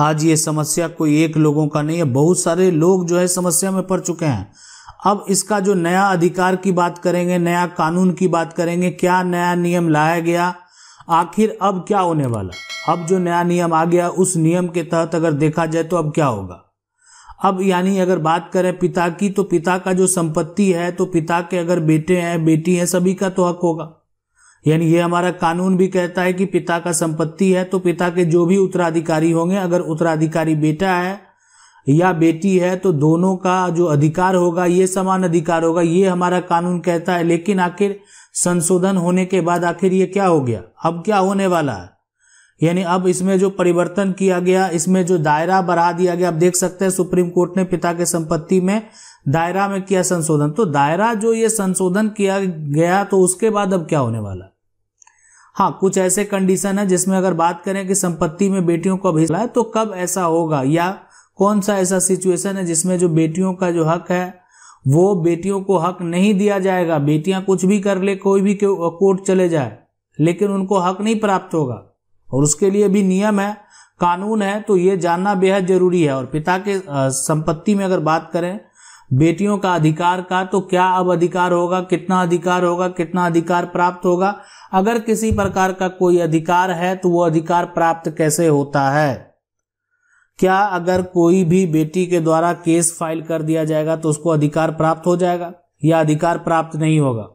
आज ये समस्या कोई एक लोगों का नहीं है बहुत सारे लोग जो है समस्या में पड़ चुके हैं अब इसका जो नया अधिकार की बात करेंगे नया कानून की बात करेंगे क्या नया नियम लाया गया आखिर अब क्या होने वाला अब जो नया नियम आ गया उस नियम के तहत अगर देखा जाए तो अब क्या होगा अब यानी अगर बात करें पिता की तो पिता का जो संपत्ति है तो पिता के अगर बेटे हैं बेटी हैं सभी का तो हक होगा यानी ये हमारा कानून भी कहता है कि पिता का संपत्ति है तो पिता के जो भी उत्तराधिकारी होंगे अगर उत्तराधिकारी बेटा है या बेटी है तो दोनों का जो अधिकार होगा ये समान अधिकार होगा ये हमारा कानून कहता है लेकिन आखिर संशोधन होने के बाद आखिर ये क्या हो गया अब क्या होने वाला है यानी अब इसमें जो परिवर्तन किया गया इसमें जो दायरा बढ़ा दिया गया आप देख सकते हैं सुप्रीम कोर्ट ने पिता के संपत्ति में दायरा में किया संशोधन तो दायरा जो ये संशोधन किया गया तो उसके बाद अब क्या होने वाला हाँ कुछ ऐसे कंडीशन है जिसमें अगर बात करें कि संपत्ति में बेटियों को अभी है तो कब ऐसा होगा या कौन सा ऐसा सिचुएशन है जिसमें जो बेटियों का जो हक है वो बेटियों को हक नहीं दिया जाएगा बेटियां कुछ भी कर ले कोई भी कोर्ट चले जाए लेकिन उनको हक नहीं प्राप्त होगा और उसके लिए भी नियम है कानून है तो ये जानना बेहद जरूरी है और पिता के संपत्ति में अगर बात करें बेटियों का अधिकार का तो क्या अब अधिकार होगा कितना अधिकार होगा कितना अधिकार प्राप्त होगा अगर किसी प्रकार का कोई अधिकार है तो वो अधिकार प्राप्त कैसे होता है क्या अगर कोई भी बेटी के द्वारा केस फाइल कर दिया जाएगा तो उसको अधिकार प्राप्त हो जाएगा या अधिकार प्राप्त नहीं होगा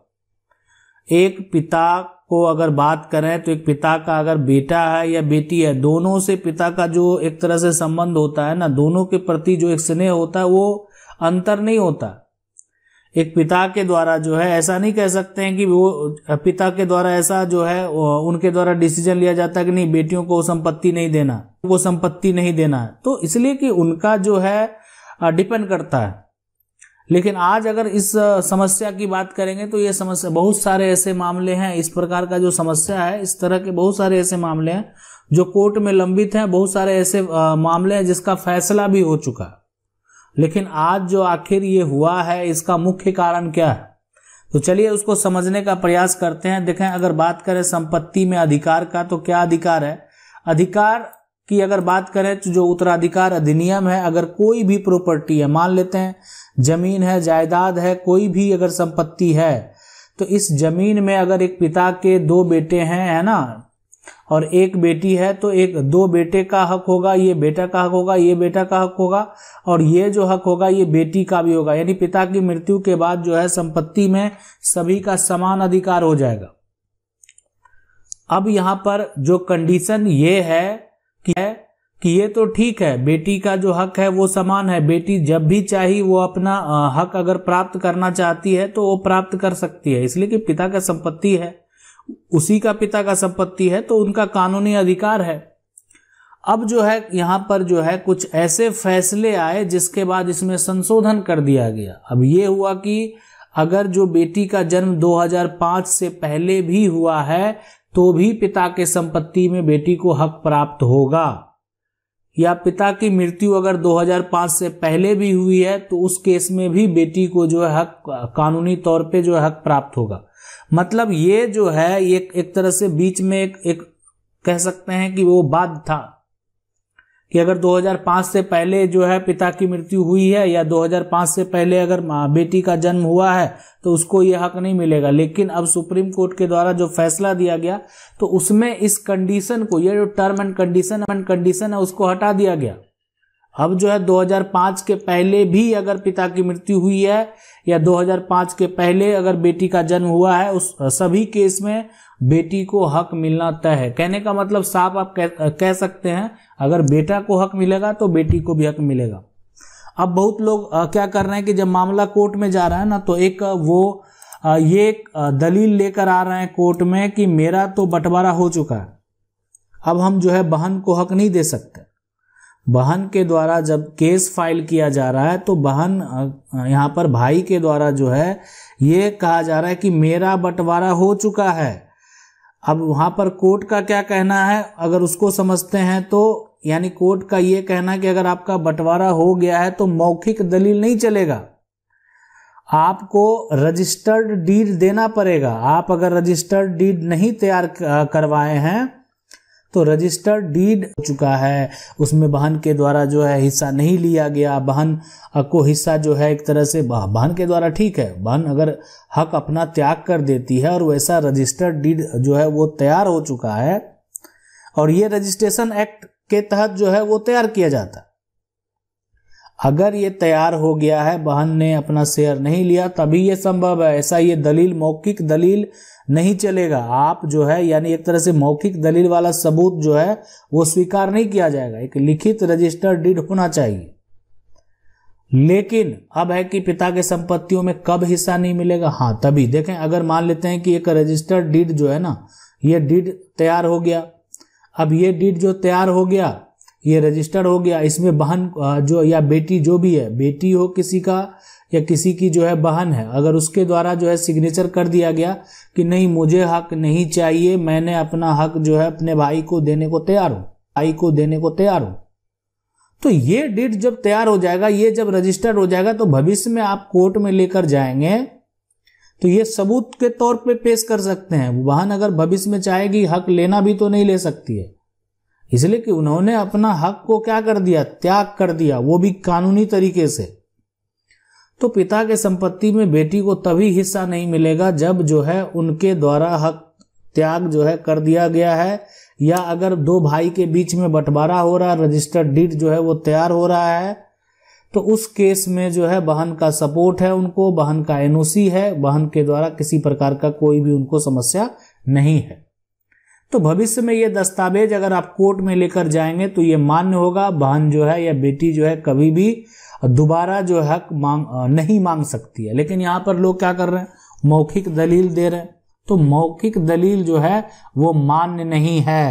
एक पिता को अगर बात करें तो एक पिता का अगर बेटा है या बेटी है दोनों से पिता का जो एक तरह से संबंध होता है ना दोनों के प्रति जो एक स्नेह होता है वो अंतर नहीं होता एक पिता के द्वारा जो है ऐसा नहीं कह सकते हैं कि वो पिता के द्वारा ऐसा जो है उनके द्वारा डिसीजन लिया जाता है कि नहीं बेटियों को संपत्ति नहीं देना वो संपत्ति नहीं देना है तो इसलिए कि उनका जो है डिपेंड करता है लेकिन आज अगर इस समस्या की बात करेंगे तो ये समस्या बहुत सारे ऐसे मामले हैं इस प्रकार का जो समस्या है इस तरह के बहुत सारे ऐसे मामले हैं जो कोर्ट में लंबित हैं बहुत सारे ऐसे मामले हैं जिसका फैसला भी हो चुका है लेकिन आज जो आखिर ये हुआ है इसका मुख्य कारण क्या है तो चलिए उसको समझने का प्रयास करते हैं देखें अगर बात करें संपत्ति में अधिकार का तो क्या अधिकार है अधिकार की अगर बात करें तो जो उत्तराधिकार अधिनियम है अगर कोई भी प्रॉपर्टी है मान लेते हैं जमीन है जायदाद है कोई भी अगर संपत्ति है तो इस जमीन में अगर एक पिता के दो बेटे हैं है ना और एक बेटी है तो एक दो बेटे का हक होगा ये बेटा का हक होगा ये बेटा का हक होगा और ये जो हक होगा ये बेटी का भी होगा यानी पिता की मृत्यु के बाद जो है संपत्ति में सभी का समान अधिकार हो जाएगा अब यहां पर जो कंडीशन ये है कि है कि ये तो ठीक है बेटी का जो हक है वो समान है बेटी जब भी चाहिए वो अपना हक अगर प्राप्त करना चाहती है तो वो प्राप्त कर सकती है इसलिए कि पिता का संपत्ति है उसी का पिता का संपत्ति है तो उनका कानूनी अधिकार है अब जो है यहां पर जो है कुछ ऐसे फैसले आए जिसके बाद इसमें संशोधन कर दिया गया अब ये हुआ कि अगर जो बेटी का जन्म 2005 से पहले भी हुआ है तो भी पिता के संपत्ति में बेटी को हक प्राप्त होगा या पिता की मृत्यु अगर 2005 से पहले भी हुई है तो उस केस में भी बेटी को जो है हक कानूनी तौर पे जो है हक प्राप्त होगा मतलब ये जो है ये एक तरह से बीच में एक, एक कह सकते हैं कि वो बाध था कि अगर 2005 से पहले जो है पिता की मृत्यु हुई है या 2005 से पहले अगर बेटी का जन्म हुआ है तो उसको यह हक नहीं मिलेगा लेकिन अब सुप्रीम कोर्ट के द्वारा जो फैसला दिया गया तो उसमें इस कंडीशन को यह जो term and condition and condition है उसको हटा दिया गया अब जो है 2005 के पहले भी अगर पिता की मृत्यु हुई है या 2005 के पहले अगर बेटी का जन्म हुआ है उस सभी केस में बेटी को हक मिलना तय है कहने का मतलब साफ आप कह, कह सकते हैं अगर बेटा को हक मिलेगा तो बेटी को भी हक मिलेगा अब बहुत लोग क्या कर रहे हैं कि जब मामला कोर्ट में जा रहा है ना तो एक वो ये दलील लेकर आ रहे हैं कोर्ट में कि मेरा तो बंटवारा हो चुका है अब हम जो है बहन को हक नहीं दे सकते बहन के द्वारा जब केस फाइल किया जा रहा है तो बहन यहाँ पर भाई के द्वारा जो है ये कहा जा रहा है कि मेरा बंटवारा हो चुका है अब वहां पर कोर्ट का क्या कहना है अगर उसको समझते हैं तो यानी कोर्ट का ये कहना कि अगर आपका बंटवारा हो गया है तो मौखिक दलील नहीं चलेगा आपको रजिस्टर्ड डीड देना पड़ेगा आप अगर रजिस्टर्ड डीड नहीं तैयार करवाए हैं तो रजिस्टर डीड हो चुका है उसमें बहन के द्वारा जो है हिस्सा नहीं लिया गया बहन को हिस्सा जो है एक तरह से बहन के द्वारा ठीक है बहन अगर हक अपना त्याग कर देती है और वैसा रजिस्टर डीड जो है वो तैयार हो चुका है और ये रजिस्ट्रेशन एक्ट के तहत जो है वो तैयार किया जाता अगर ये तैयार हो गया है बहन ने अपना शेयर नहीं लिया तभी ये संभव है ऐसा ये दलील मौखिक दलील नहीं चलेगा आप जो है यानी एक तरह से मौखिक दलील वाला सबूत जो है वो स्वीकार नहीं किया जाएगा एक लिखित रजिस्टर डीड होना चाहिए लेकिन अब है कि पिता के संपत्तियों में कब हिस्सा नहीं मिलेगा हाँ तभी देखें अगर मान लेते हैं कि एक रजिस्टर डीड जो है ना ये डीड तैयार हो गया अब ये डीड जो तैयार हो गया ये रजिस्टर हो गया इसमें बहन जो या बेटी जो भी है बेटी हो किसी का या किसी की जो है बहन है अगर उसके द्वारा जो है सिग्नेचर कर दिया गया कि नहीं मुझे हक नहीं चाहिए मैंने अपना हक जो है अपने भाई को देने को तैयार हूं भाई को देने को तैयार हूं तो ये डेट जब तैयार हो जाएगा ये जब रजिस्टर्ड हो जाएगा तो भविष्य में आप कोर्ट में लेकर जाएंगे तो ये सबूत के तौर पे पेश कर सकते हैं वाहन अगर भविष्य में चाहेगी हक लेना भी तो नहीं ले सकती है इसलिए कि उन्होंने अपना हक को क्या कर दिया त्याग कर दिया वो भी कानूनी तरीके से तो पिता के संपत्ति में बेटी को तभी हिस्सा नहीं मिलेगा जब जो है उनके द्वारा हक त्याग जो है कर दिया गया है या अगर दो भाई के बीच में बंटवारा हो रहा है रजिस्टर्ड डीड जो है वो तैयार हो रहा है तो उस केस में जो है बहन का सपोर्ट है उनको बहन का एनओसी है बहन के द्वारा किसी प्रकार का कोई भी उनको समस्या नहीं है तो भविष्य में ये दस्तावेज अगर आप कोर्ट में लेकर जाएंगे तो ये मान्य होगा बहन जो है या बेटी जो है कभी भी दोबारा जो हक मांग नहीं मांग सकती है लेकिन यहाँ पर लोग क्या कर रहे हैं मौखिक दलील दे रहे हैं तो मौखिक दलील जो है वो मान्य नहीं है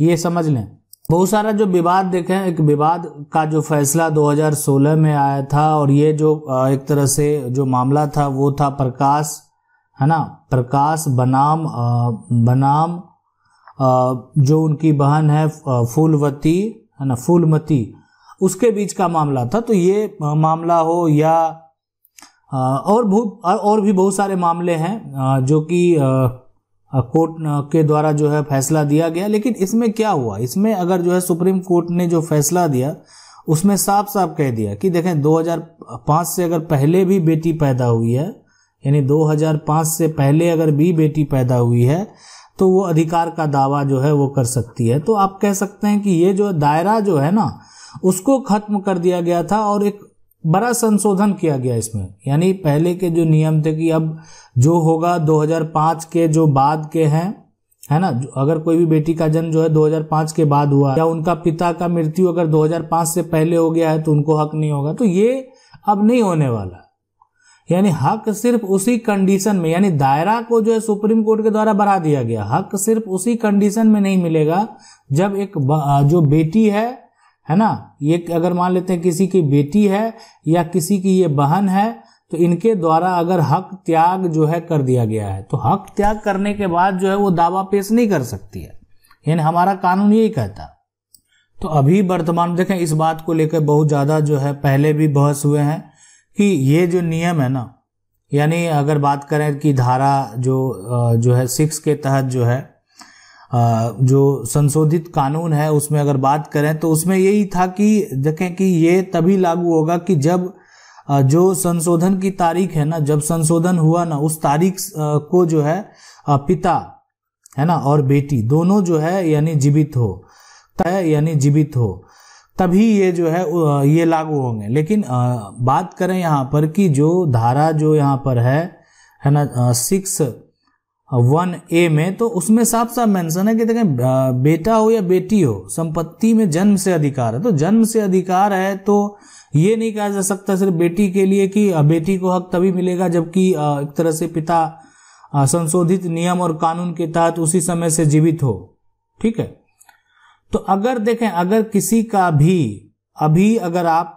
ये समझ लें बहुत सारा जो विवाद देखें एक विवाद का जो फैसला 2016 में आया था और ये जो एक तरह से जो मामला था वो था प्रकाश है ना प्रकाश बनाम बनाम जो उनकी बहन है फूलवती है ना फूलमती उसके बीच का मामला था तो ये मामला हो या और बहुत और भी बहुत सारे मामले हैं जो कि कोर्ट के द्वारा जो है फैसला दिया गया लेकिन इसमें क्या हुआ इसमें अगर जो है सुप्रीम कोर्ट ने जो फैसला दिया उसमें साफ साफ कह दिया कि देखें 2005 से अगर पहले भी बेटी पैदा हुई है यानी 2005 से पहले अगर भी बेटी पैदा हुई है तो वो अधिकार का दावा जो है वो कर सकती है तो आप कह सकते हैं कि ये जो दायरा जो है ना उसको खत्म कर दिया गया था और एक बड़ा संशोधन किया गया इसमें यानी पहले के जो नियम थे कि अब जो होगा 2005 के जो बाद के हैं है ना अगर कोई भी बेटी का जन्म जो है 2005 के बाद हुआ या उनका पिता का मृत्यु अगर 2005 से पहले हो गया है तो उनको हक नहीं होगा तो ये अब नहीं होने वाला यानी हक सिर्फ उसी कंडीशन में यानी दायरा को जो है सुप्रीम कोर्ट के द्वारा बढ़ा दिया गया हक सिर्फ उसी कंडीशन में नहीं मिलेगा जब एक जो बेटी है है ना ये अगर मान लेते हैं किसी की बेटी है या किसी की ये बहन है तो इनके द्वारा अगर हक त्याग जो है कर दिया गया है तो हक त्याग करने के बाद जो है वो दावा पेश नहीं कर सकती है यानी हमारा कानून यही कहता तो अभी वर्तमान देखें इस बात को लेकर बहुत ज़्यादा जो है पहले भी बहस हुए हैं कि ये जो नियम है ना यानी अगर बात करें कि धारा जो जो है सिक्स के तहत जो है जो संशोधित कानून है उसमें अगर बात करें तो उसमें यही था कि देखें कि ये तभी लागू होगा कि जब जो संशोधन की तारीख है ना जब संशोधन हुआ ना उस तारीख को जो है पिता है ना और बेटी दोनों जो है यानी जीवित हो तय यानी जीवित हो तभी ये जो है ये लागू होंगे लेकिन बात करें यहाँ पर कि जो धारा जो यहाँ पर है है ना सिक्स वन ए में तो उसमें साफ साफ मेंशन है कि देखें बेटा हो या बेटी हो संपत्ति में जन्म से अधिकार है तो जन्म से अधिकार है तो ये नहीं कहा जा सकता सिर्फ बेटी के लिए कि बेटी को हक तभी मिलेगा जबकि एक तरह से पिता संशोधित नियम और कानून के तहत उसी समय से जीवित हो ठीक है तो अगर देखें अगर किसी का भी अभी अगर आप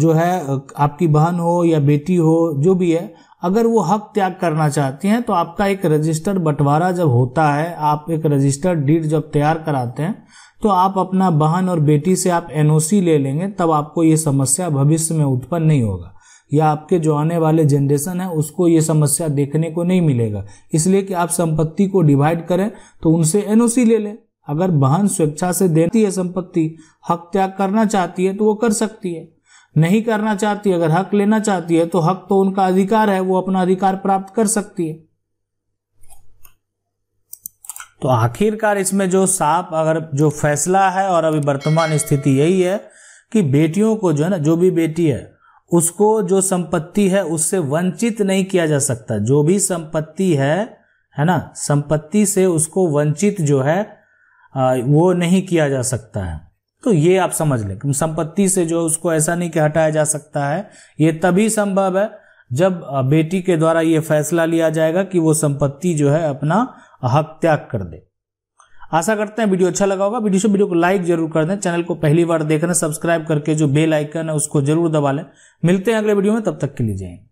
जो है आपकी बहन हो या बेटी हो जो भी है अगर वो हक त्याग करना चाहती हैं तो आपका एक रजिस्टर बंटवारा जब होता है आप एक रजिस्टर डीड जब तैयार कराते हैं तो आप अपना बहन और बेटी से आप एनओसी ले लेंगे तब आपको ये समस्या भविष्य में उत्पन्न नहीं होगा या आपके जो आने वाले जनरेशन है उसको ये समस्या देखने को नहीं मिलेगा इसलिए कि आप संपत्ति को डिवाइड करें तो उनसे एनओसी ले लें अगर बहन स्वेच्छा से देती है संपत्ति हक त्याग करना चाहती है तो वो कर सकती है नहीं करना चाहती अगर हक लेना चाहती है तो हक तो उनका अधिकार है वो अपना अधिकार प्राप्त कर सकती है तो आखिरकार इसमें जो साफ अगर जो फैसला है और अभी वर्तमान स्थिति यही है कि बेटियों को जो है ना जो भी बेटी है उसको जो संपत्ति है उससे वंचित नहीं किया जा सकता जो भी संपत्ति है है ना संपत्ति से उसको वंचित जो है वो नहीं किया जा सकता है तो ये आप समझ लें संपत्ति से जो उसको ऐसा नहीं कि हटाया जा सकता है ये तभी संभव है जब बेटी के द्वारा ये फैसला लिया जाएगा कि वो संपत्ति जो है अपना हक त्याग कर दे आशा करते हैं वीडियो अच्छा लगा होगा वीडियो से वीडियो को लाइक जरूर कर दें चैनल को पहली बार देख रहे हैं सब्सक्राइब करके जो बेल आइकन है उसको जरूर दबा लें मिलते हैं अगले वीडियो में तब तक के लिए जाएंगे